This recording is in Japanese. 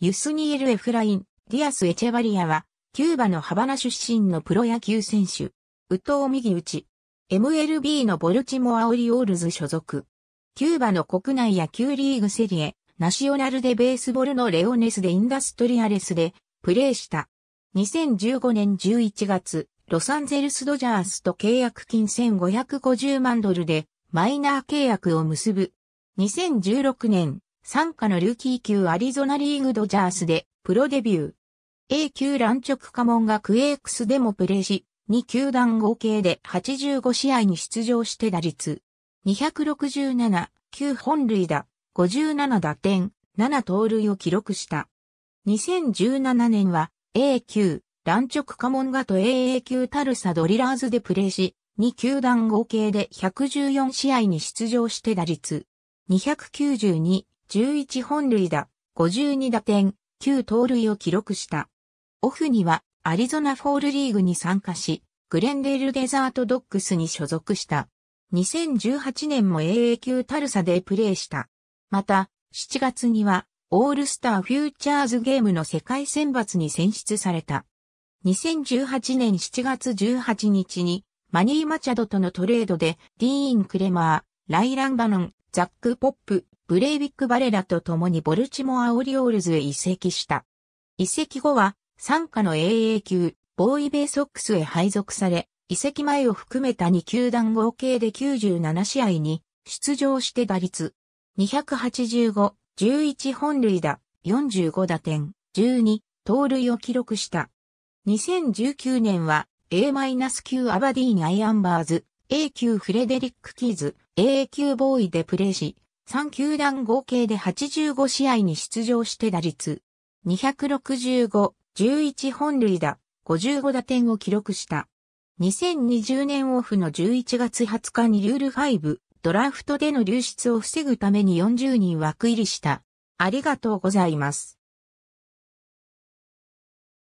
ユスニエル・エフライン、ディアス・エチェバリアは、キューバのハバナ出身のプロ野球選手、ウトウ右打ち、MLB のボルチモア・オリオールズ所属。キューバの国内野球リーグセリエ、ナショナルでベースボールのレオネスでインダストリアレスでプレーした。2015年11月、ロサンゼルスドジャースと契約金1550万ドルでマイナー契約を結ぶ。2016年参加のルーキー級アリゾナリーグドジャースでプロデビュー。A 級乱直家門がクエークスでもプレーし、2球団合計で85試合に出場して打率。267、9本塁打、57打点、7盗塁を記録した。2017年は A 級、乱直家門がと AA 級タルサドリラーズでプレーし、2球団合計で114試合に出場して打率。292、11本塁打、52打点、9盗塁を記録した。オフにはアリゾナフォールリーグに参加し、グレンデールデザートドッグスに所属した。2018年も AA 級タルサでプレーした。また、7月にはオールスターフューチャーズゲームの世界選抜に選出された。2018年7月18日にマニー・マチャドとのトレードでディーン・クレマー、ライラン・バノン、ザック・ポップ、ブレイビック・バレラと共にボルチモア・オリオールズへ移籍した。移籍後は、参加の AA 級、ボーイ・ベイソックスへ配属され、移籍前を含めた2球団合計で97試合に出場して打率285、11本塁打、45打点、12、盗塁を記録した。2019年は A-9 アバディーン・アイアンバーズ、A 級フレデリック・キーズ、A 級ボーイでプレーし、3球団合計で85試合に出場して打率、265、11本塁打、55打点を記録した。2020年オフの11月20日にルール5、ドラフトでの流出を防ぐために40人枠入りした。ありがとうございます。